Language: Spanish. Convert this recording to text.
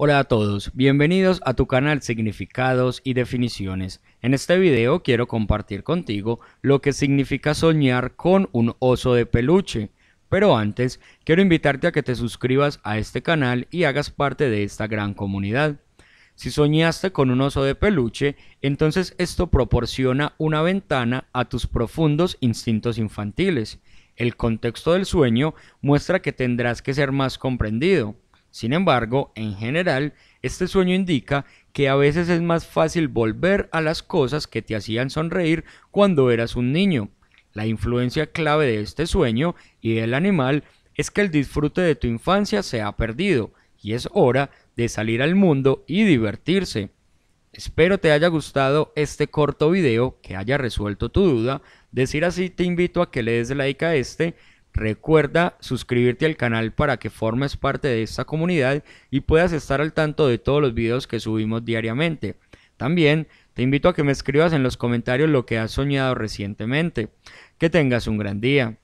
Hola a todos, bienvenidos a tu canal Significados y Definiciones. En este video quiero compartir contigo lo que significa soñar con un oso de peluche. Pero antes, quiero invitarte a que te suscribas a este canal y hagas parte de esta gran comunidad. Si soñaste con un oso de peluche, entonces esto proporciona una ventana a tus profundos instintos infantiles. El contexto del sueño muestra que tendrás que ser más comprendido. Sin embargo, en general, este sueño indica que a veces es más fácil volver a las cosas que te hacían sonreír cuando eras un niño. La influencia clave de este sueño y del animal es que el disfrute de tu infancia se ha perdido y es hora de salir al mundo y divertirse. Espero te haya gustado este corto video, que haya resuelto tu duda. Decir así te invito a que le des like a este Recuerda suscribirte al canal para que formes parte de esta comunidad y puedas estar al tanto de todos los videos que subimos diariamente. También te invito a que me escribas en los comentarios lo que has soñado recientemente. Que tengas un gran día.